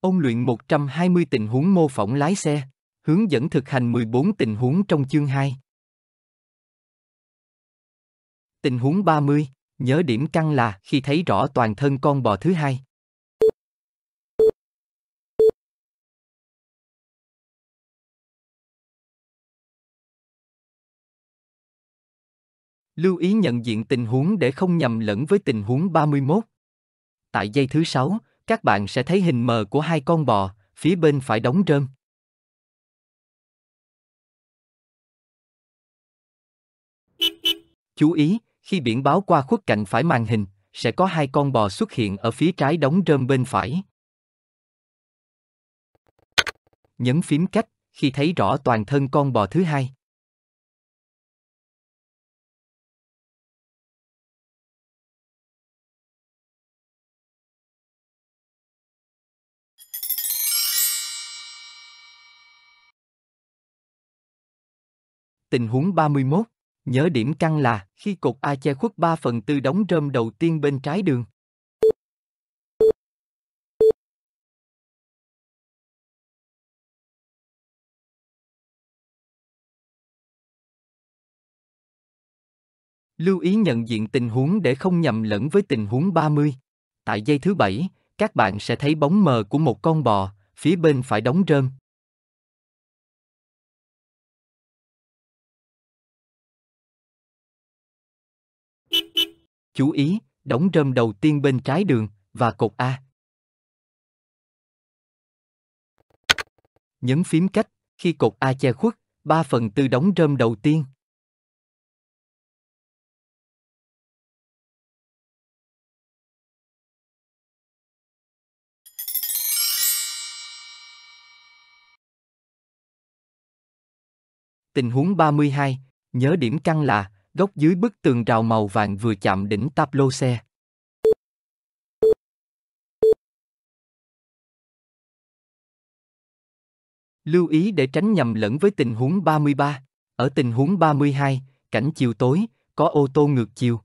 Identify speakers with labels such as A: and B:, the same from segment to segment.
A: Ông luyện 120 tình huống mô phỏng lái xe, hướng dẫn thực hành 14 tình huống trong chương 2.
B: Tình huống 30, nhớ điểm căng là khi thấy rõ
A: toàn thân con bò thứ hai. Lưu ý nhận diện tình huống để không nhầm lẫn với tình huống 31. Tại giây thứ 6, các bạn sẽ thấy hình mờ của hai con bò, phía bên phải đóng rơm. Chú ý, khi biển báo qua khuất cạnh phải màn hình, sẽ có hai con
B: bò xuất hiện ở phía trái đóng rơm bên phải.
A: Nhấn phím cách khi thấy rõ toàn thân con bò thứ hai. Tình huống 31.
B: Nhớ điểm căn là khi cột A che khuất 3 phần tư đóng rơm đầu tiên bên trái đường.
A: Lưu ý nhận diện tình huống để không nhầm lẫn với tình huống 30. Tại giây thứ 7, các bạn sẽ thấy bóng mờ của một con bò, phía bên phải đóng rơm, chú ý, đóng rơm đầu tiên bên trái đường, và cột A. Nhấn phím cách, khi cột A che khuất, 3 phần tư đóng rơm đầu tiên. Tình huống 32, nhớ
B: điểm căng là góc dưới bức tường rào màu vàng vừa chạm đỉnh táp lô xe. Lưu ý để tránh nhầm lẫn với tình huống 33. Ở tình huống 32, cảnh chiều tối, có ô tô ngược chiều.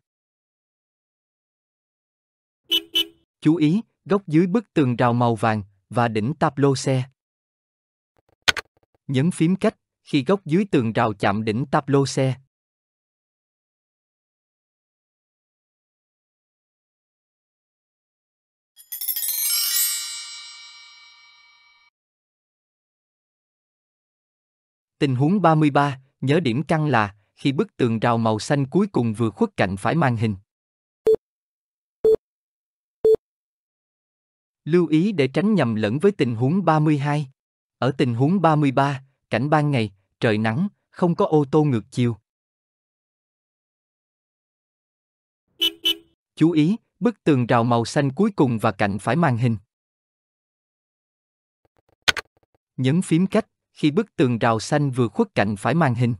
B: Chú ý, góc dưới bức tường rào màu vàng và đỉnh táp lô xe.
A: Nhấn phím cách khi góc dưới tường rào chạm đỉnh táp lô xe, Tình huống 33, nhớ điểm căng là khi
B: bức tường rào màu xanh cuối cùng vừa khuất cạnh phải màn hình. Lưu ý để tránh nhầm lẫn với tình huống 32. Ở tình huống 33, cảnh ban ngày, trời nắng, không có ô tô ngược chiều.
A: Chú ý, bức tường rào màu xanh cuối cùng và cạnh phải màn hình. Nhấn phím cách khi bức tường rào xanh vừa khuất cạnh phải màn hình.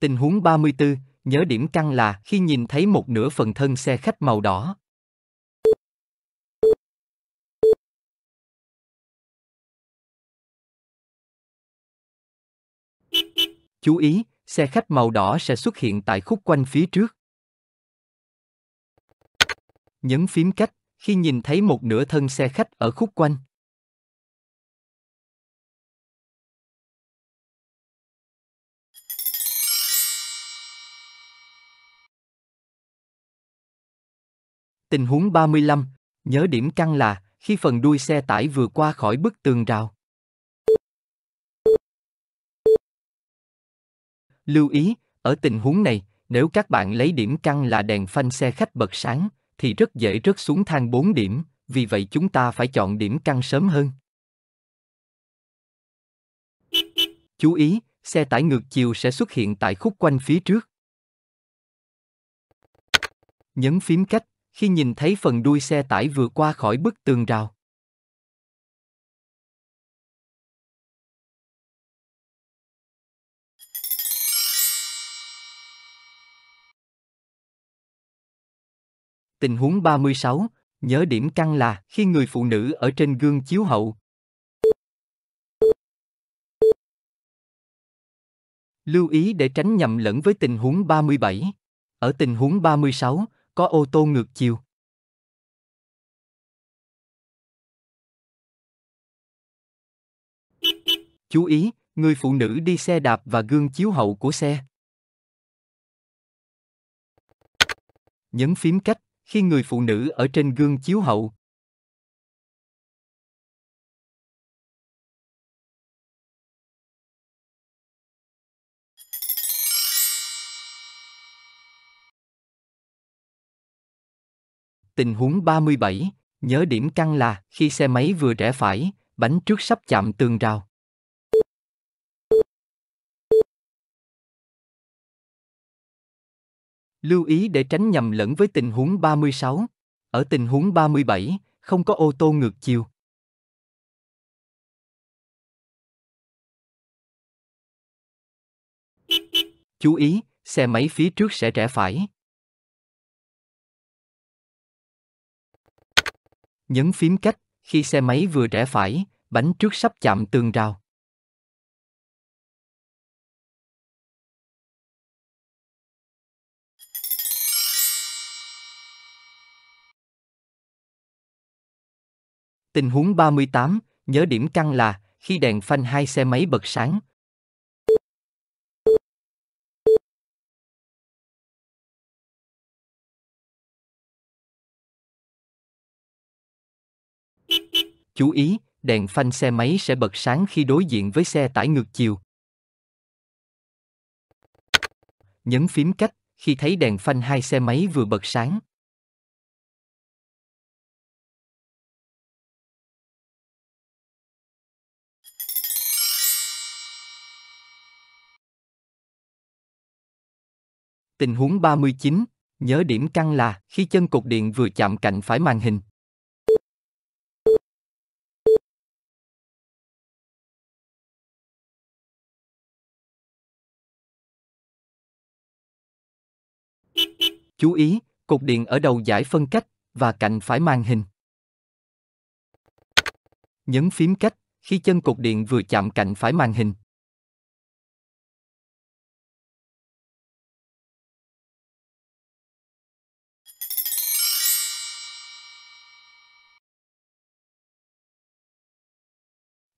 B: Tình huống 34, nhớ điểm căng là khi nhìn thấy một nửa phần thân
A: xe khách màu đỏ. Chú ý, xe khách màu đỏ sẽ xuất hiện tại khúc quanh phía trước. Nhấn phím cách khi nhìn thấy một nửa thân xe khách ở khúc quanh.
B: Tình huống 35, nhớ điểm căng là khi phần đuôi xe tải vừa qua khỏi bức tường rào. Lưu ý, ở tình huống này, nếu các bạn lấy điểm căng là đèn phanh xe khách bật sáng, thì rất dễ rớt xuống thang 4 điểm, vì vậy chúng ta phải chọn điểm căng sớm
A: hơn. Chú ý, xe tải ngược chiều sẽ xuất hiện tại khúc quanh phía trước. Nhấn phím cách khi nhìn thấy phần đuôi xe tải vừa qua khỏi bức tường rào.
B: Tình huống 36, nhớ điểm căn là khi người phụ nữ ở trên gương chiếu hậu. Lưu ý để tránh nhầm lẫn với tình huống 37. Ở tình huống 36, có
A: ô tô ngược chiều. Chú ý, người phụ nữ đi xe đạp và gương chiếu hậu của xe. Nhấn phím cách khi người phụ nữ ở trên gương chiếu hậu
B: Tình huống 37, nhớ điểm căng là khi xe máy vừa rẽ
A: phải, bánh trước sắp chạm tường rào. Lưu ý để tránh nhầm lẫn với tình huống 36. Ở tình huống 37, không có ô tô ngược chiều. Chú ý, xe máy phía trước sẽ rẽ phải. Nhấn phím cách, khi xe máy vừa rẽ phải, bánh trước sắp chạm tường rào. Tình huống 38, nhớ điểm căng là khi đèn phanh hai xe máy bật sáng. Chú ý, đèn phanh xe máy sẽ bật sáng khi đối diện với xe tải ngược chiều. Nhấn phím cách khi thấy đèn phanh hai xe máy vừa bật sáng. Tình huống 39, nhớ điểm căng là khi chân cột điện vừa chạm cạnh phải màn hình. Chú ý, cột điện ở đầu giải phân cách và cạnh phải màn hình. Nhấn phím cách khi chân cột điện vừa chạm cạnh phải màn hình.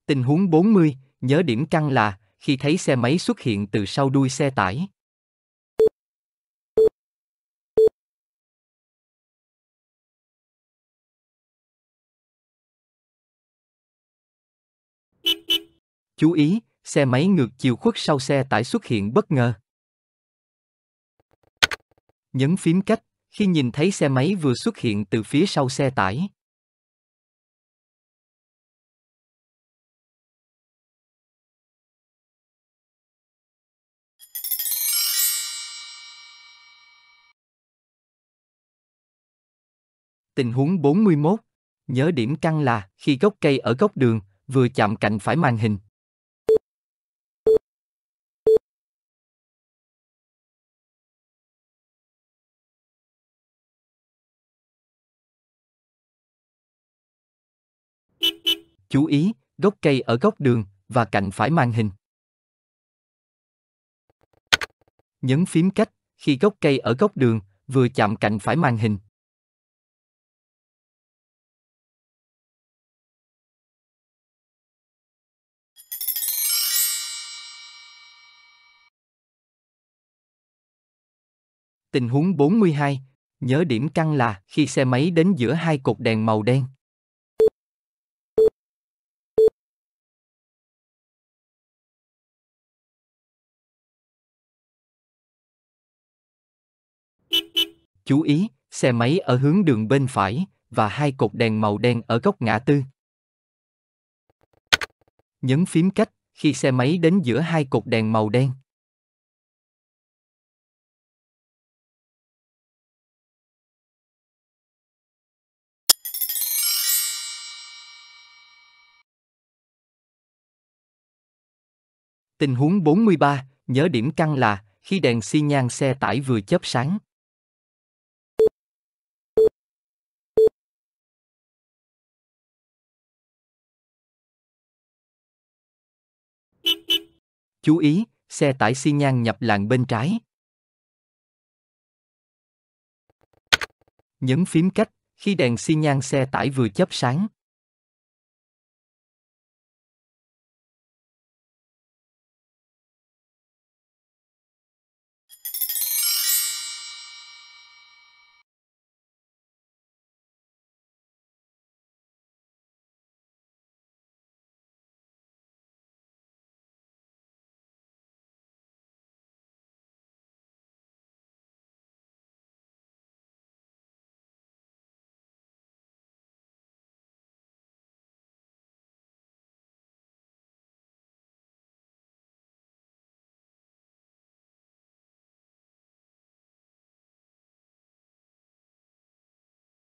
B: Tình huống 40, nhớ điểm căng là khi thấy xe máy xuất hiện từ
A: sau đuôi xe tải. Chú ý, xe máy ngược chiều khuất sau xe tải xuất hiện bất ngờ. Nhấn phím cách khi nhìn thấy xe máy vừa xuất hiện từ phía sau xe tải.
B: Tình huống 41. Nhớ điểm căng là khi gốc cây ở góc
A: đường, vừa chạm cạnh phải màn hình. Chú ý, gốc cây ở góc đường và cạnh phải màn hình. Nhấn phím cách khi gốc cây ở góc đường vừa chạm cạnh phải màn hình. Tình huống 42, nhớ điểm căng là khi xe máy đến giữa hai cột đèn màu đen. Chú ý, xe máy ở hướng đường bên phải và hai cột đèn màu đen ở góc ngã tư. Nhấn phím cách khi xe máy đến giữa hai cột đèn màu đen. Tình huống 43, nhớ điểm căng là khi đèn xi nhan xe tải vừa chớp sáng. Chú ý, xe tải xi nhan nhập làn bên trái. Nhấn phím cách khi đèn xi nhan xe tải vừa chớp sáng.